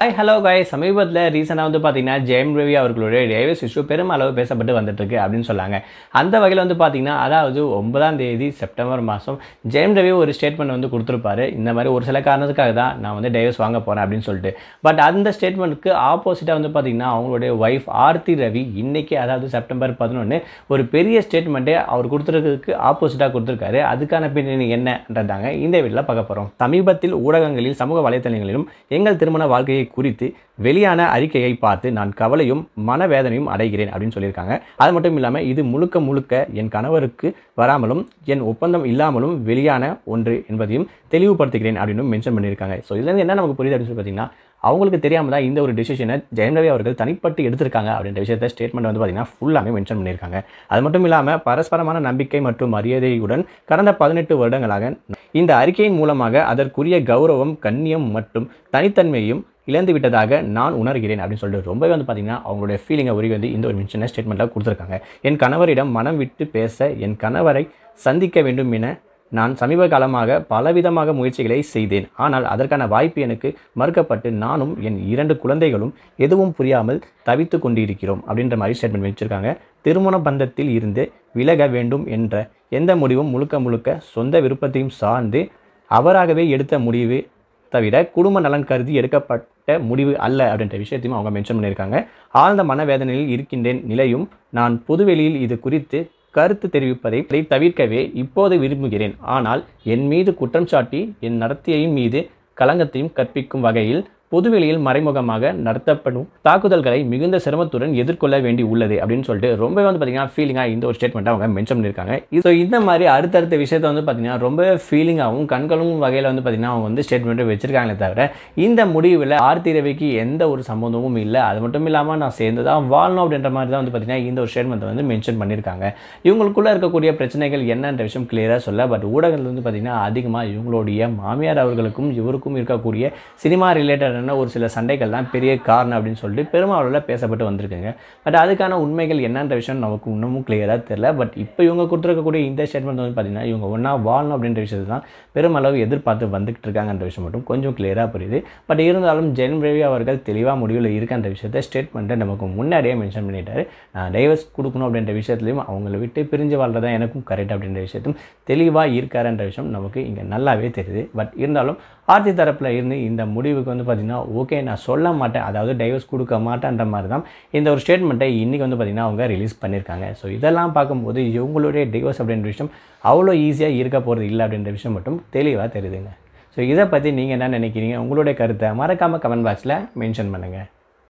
hi hello காய் சமீபத்தில் ரீசெண்டாக வந்து பார்த்தீங்கன்னா ஜெயம் ரவி அவர்களுடைய டைவர்ஸ் இஷ்யூ பெருமளவு பேசப்பட்டு வந்துட்டுருக்கு அப்படின்னு சொல்லாங்க அந்த வகையில் வந்து பார்த்தீங்கன்னா அதாவது ஒன்பதாம் தேதி செப்டம்பர் மாதம் ஜெயம் ரவி ஒரு ஸ்டேட்மெண்ட் வந்து கொடுத்துருப்பாரு இந்த மாதிரி ஒரு சில காரணத்துக்காக தான் நான் வந்து டைவர்ஸ் வாங்க போகிறேன் அப்படின்னு சொல்லிட்டு பட் அந்த ஸ்டேட்மெண்ட்டுக்கு ஆப்போசிட்டாக வந்து பார்த்தீங்கன்னா அவங்களுடைய ஒய்ஃப் ஆர்த்தி ரவி இன்றைக்கி அதாவது செப்டம்பர் பதினொன்று ஒரு பெரிய ஸ்டேட்மெண்ட்டே அவர் கொடுத்துருக்கிறதுக்கு ஆப்போசிட்டாக கொடுத்துருக்காரு அதுக்கான பின்னணி என்னன்றதாங்க இந்த வீட்டில் பார்க்க போகிறோம் சமீபத்தில் ஊடகங்களில் சமூக வலைத்தளங்களிலும் எங்கள் திருமண வாழ்க்கையை குறித்து வெளியான அறிக்கையை பார்த்து நான் கவலையும் மனவேதனையும் அடைகிறேன் அப்படின்னு சொல்லியிருக்காங்க அது மட்டும் இல்லாமல் இது முழுக்க முழுக்க என் கணவருக்கு வராமலும் என் ஒப்பந்தம் இல்லாமலும் வெளியான ஒன்று என்பதையும் தெளிவுபடுத்துகிறேன் அப்படின்னு மென்ஷன் பண்ணியிருக்காங்க ஸோ இதுலேருந்து என்ன நமக்கு புரியுது அப்படின்னு சொல்லி பார்த்தீங்கன்னா அவங்களுக்கு தெரியாமல் தான் இந்த ஒரு டிசிஷனை ஜெயம் ரவி அவர்கள் தனிப்பட்டு எடுத்திருக்காங்க அப்படின்ற விஷயத்தை ஸ்டேட்மெண்ட் வந்து பார்த்தீங்கன்னா ஃபுல்லாக மென்ஷன் பண்ணியிருக்காங்க அது மட்டும் இல்லாமல் பரஸ்பரமான நம்பிக்கை மற்றும் மரியாதையுடன் கடந்த பதினெட்டு வருடங்களாக இந்த அறிக்கையின் மூலமாக அதற்குரிய கௌரவம் கண்ணியம் மற்றும் தனித்தன்மையும் இழந்து விட்டதாக நான் உணர்கிறேன் அப்படின்னு சொல்லிட்டு ரொம்பவே வந்து பார்த்திங்கன்னா அவங்களுடைய ஃபீலிங்கை உருவி வந்து இந்த ஒரு மென்ஷனை ஸ்டேட்மெண்ட்டில் கொடுத்துருக்காங்க என் கணவரிடம் மனம் விட்டு பேச என் கணவரை சந்திக்க வேண்டும் என நான் சமீப காலமாக பலவிதமாக முயற்சிகளை செய்தேன் ஆனால் அதற்கான வாய்ப்பு எனக்கு மறுக்கப்பட்டு நானும் என் இரண்டு குழந்தைகளும் எதுவும் புரியாமல் தவித்து கொண்டிருக்கிறோம் அப்படின்ற மாதிரி ஸ்டேட்மெண்ட் வச்சுருக்காங்க திருமண பந்தத்தில் இருந்து விலக வேண்டும் என்ற எந்த முடிவும் முழுக்க முழுக்க சொந்த விருப்பத்தையும் சார்ந்து அவராகவே எடுத்த முடிவு தவிர குடும்ப நலன் கருதி எடுக்கப்பட்ட முடிவு அல்ல அப்படின்ற விஷயத்தையும் அவங்க மென்ஷன் பண்ணியிருக்காங்க ஆழ்ந்த மனவேதனையில் இருக்கின்றேன் நிலையும் நான் பொதுவெளியில் இது குறித்து கருத்து தெரிவிப்பதை அதை தவிர்க்கவே இப்போது விரும்புகிறேன் ஆனால் என் மீது குற்றம் சாட்டி என் நடத்தியையும் மீது களங்கத்தையும் கற்பிக்கும் வகையில் பொதுவெளியில் மறைமுகமாக நடத்தப்படும் தாக்குதல்களை மிகுந்த சிரமத்துடன் எதிர்கொள்ள வேண்டி உள்ளது அப்படின்னு சொல்லிட்டு ரொம்பவே வந்து பார்த்தீங்கன்னா ஃபீலிங்காக இந்த ஒரு ஸ்டேட்மெண்ட் அவங்க மென்ஷன் பண்ணியிருக்காங்க ஸோ இந்த மாதிரி அடுத்தடுத்த விஷயத்தை வந்து பார்த்தீங்கன்னா ரொம்பவே ஃபீலிங்காகவும் கண்களும் வகையில் வந்து பார்த்தீங்கன்னா அவங்க வந்து ஸ்டேட்மெண்ட்டு வச்சிருக்காங்களே தவிர இந்த முடிவில் ஆர்த்தி ரவிக்கு எந்த ஒரு சம்பந்தமும் இல்லை அது மட்டும் இல்லாமல் நான் சேர்ந்து தான் வாழணும் அப்படின்ற மாதிரி தான் வந்து பார்த்தீங்கன்னா இந்த ஒரு ஸ்டேட்மெண்ட் வந்து மென்ஷன் பண்ணியிருக்காங்க இவங்களுக்குள்ளே இருக்கக்கூடிய பிரச்சனைகள் என்னன்ற விஷயம் கிளியராக சொல்ல பட் ஊடகங்கள் வந்து பார்த்திங்கன்னா அதிகமாக இவங்களுடைய மாமியார் அவர்களுக்கும் இவருக்கும் இருக்கக்கூடிய சினிமா ரிலேட்டட் பண்ண ஒரு சில சண்டைகள் தான் பெரிய காரணம் அப்படின்னு சொல்லிட்டு பெருமாவளவில் பேசப்பட்டு வந்திருக்குங்க பட் அதுக்கான உண்மைகள் என்னன்ற விஷயம் நமக்கு இன்னமும் கிளியராக தெரில பட் இப்போ இவங்க கொடுத்துருக்கக்கூடிய இந்த ஸ்டேட்மெண்ட் வந்து பார்த்திங்கன்னா இவங்க ஒன்றா வாழணும் அப்படின்ற விஷயத்தை தான் பெருமளவு எதிர்பார்த்து வந்துகிட்டு இருக்காங்கன்ற விஷயம் மட்டும் கொஞ்சம் கிளியராக புரியுது பட் இருந்தாலும் ஜெயன் ரவி அவர்கள் தெளிவாக முடிவில் இருக்கின்ற விஷயத்தை ஸ்டேட்மெண்ட்டை நமக்கு முன்னாடியே மென்ஷன் பண்ணிட்டாரு நான் டைவர்ஸ் கொடுக்கணும் அப்படின்ற விஷயத்துலையும் அவங்கள விட்டு பிரிஞ்சு வாழ்றதா தான் எனக்கும் கரெக்ட் அப்படின்ற விஷயத்தும் தெளிவாக இருக்காருன்ற விஷயம் நமக்கு இங்கே நல்லாவே தெரியுது பட் இருந்தாலும் ஆர்த்தி தரப்பில் இருந்து இந்த முடிவுக்கு வந்து பார்த்திங்கன்னா பார்த்தீங்கன்னா ஓகே நான் சொல்ல மாட்டேன் அதாவது டைவர்ஸ் கொடுக்க மாட்டேன்ற மாதிரி தான் இந்த ஒரு ஸ்டேட்மெண்ட்டை இன்றைக்கி வந்து பார்த்திங்கன்னா அவங்க ரிலீஸ் பண்ணியிருக்காங்க ஸோ இதெல்லாம் பார்க்கும்போது இவங்களுடைய டைவர்ஸ் அப்படின்ற விஷயம் அவ்வளோ ஈஸியாக இருக்க போகிறது இல்லை அப்படின்ற விஷயம் மட்டும் தெளிவாக தெரியுதுங்க ஸோ இதை பற்றி நீங்கள் என்ன நினைக்கிறீங்க உங்களுடைய கருத்தை மறக்காமல் கமெண்ட் பாக்ஸில் மென்ஷன் பண்ணுங்கள்